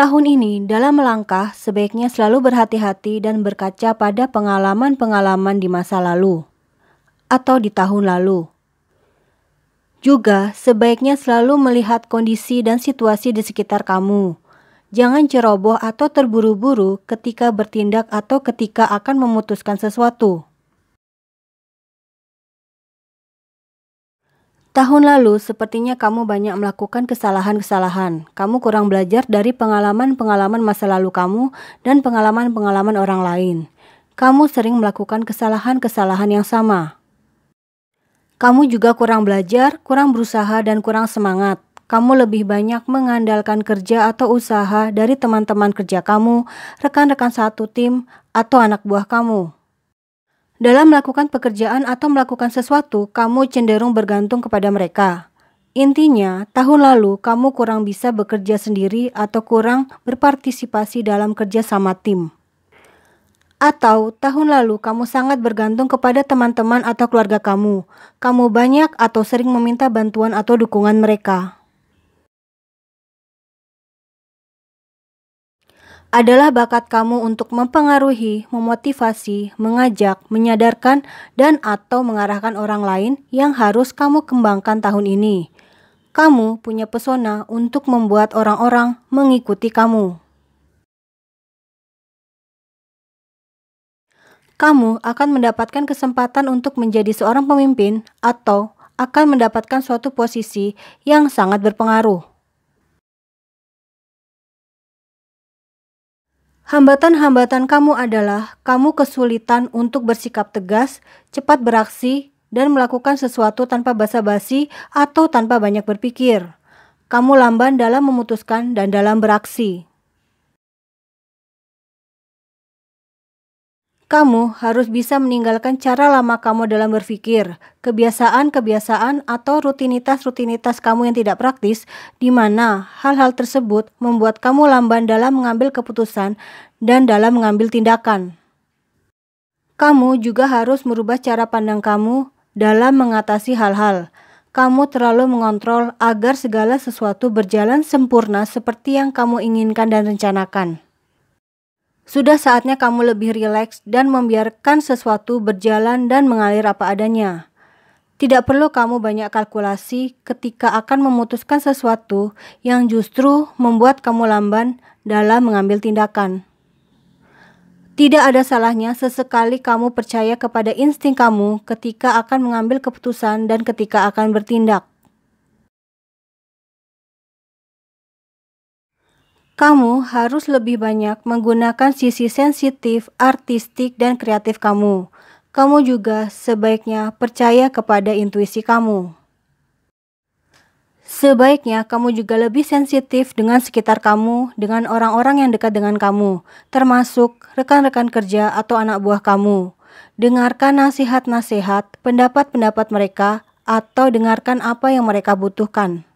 Tahun ini, dalam melangkah, sebaiknya selalu berhati-hati dan berkaca pada pengalaman-pengalaman di masa lalu atau di tahun lalu. Juga, sebaiknya selalu melihat kondisi dan situasi di sekitar kamu. Jangan ceroboh atau terburu-buru ketika bertindak atau ketika akan memutuskan sesuatu. Tahun lalu, sepertinya kamu banyak melakukan kesalahan-kesalahan. Kamu kurang belajar dari pengalaman-pengalaman masa lalu kamu dan pengalaman-pengalaman orang lain. Kamu sering melakukan kesalahan-kesalahan yang sama. Kamu juga kurang belajar, kurang berusaha, dan kurang semangat. Kamu lebih banyak mengandalkan kerja atau usaha dari teman-teman kerja kamu, rekan-rekan satu tim, atau anak buah kamu. Dalam melakukan pekerjaan atau melakukan sesuatu, kamu cenderung bergantung kepada mereka. Intinya, tahun lalu kamu kurang bisa bekerja sendiri atau kurang berpartisipasi dalam kerja sama tim. Atau tahun lalu kamu sangat bergantung kepada teman-teman atau keluarga kamu. Kamu banyak atau sering meminta bantuan atau dukungan mereka. adalah bakat kamu untuk mempengaruhi, memotivasi, mengajak, menyadarkan, dan atau mengarahkan orang lain yang harus kamu kembangkan tahun ini. Kamu punya pesona untuk membuat orang-orang mengikuti kamu. Kamu akan mendapatkan kesempatan untuk menjadi seorang pemimpin atau akan mendapatkan suatu posisi yang sangat berpengaruh. Hambatan-hambatan kamu adalah kamu kesulitan untuk bersikap tegas, cepat beraksi, dan melakukan sesuatu tanpa basa-basi atau tanpa banyak berpikir. Kamu lamban dalam memutuskan dan dalam beraksi. Kamu harus bisa meninggalkan cara lama kamu dalam berpikir, kebiasaan-kebiasaan atau rutinitas-rutinitas kamu yang tidak praktis, di mana hal-hal tersebut membuat kamu lamban dalam mengambil keputusan dan dalam mengambil tindakan. Kamu juga harus merubah cara pandang kamu dalam mengatasi hal-hal. Kamu terlalu mengontrol agar segala sesuatu berjalan sempurna seperti yang kamu inginkan dan rencanakan. Sudah saatnya kamu lebih rileks dan membiarkan sesuatu berjalan dan mengalir apa adanya. Tidak perlu kamu banyak kalkulasi ketika akan memutuskan sesuatu yang justru membuat kamu lamban dalam mengambil tindakan. Tidak ada salahnya sesekali kamu percaya kepada insting kamu ketika akan mengambil keputusan dan ketika akan bertindak. kamu harus lebih banyak menggunakan sisi sensitif, artistik, dan kreatif kamu. Kamu juga sebaiknya percaya kepada intuisi kamu. Sebaiknya kamu juga lebih sensitif dengan sekitar kamu, dengan orang-orang yang dekat dengan kamu, termasuk rekan-rekan kerja atau anak buah kamu. Dengarkan nasihat-nasihat, pendapat-pendapat mereka, atau dengarkan apa yang mereka butuhkan.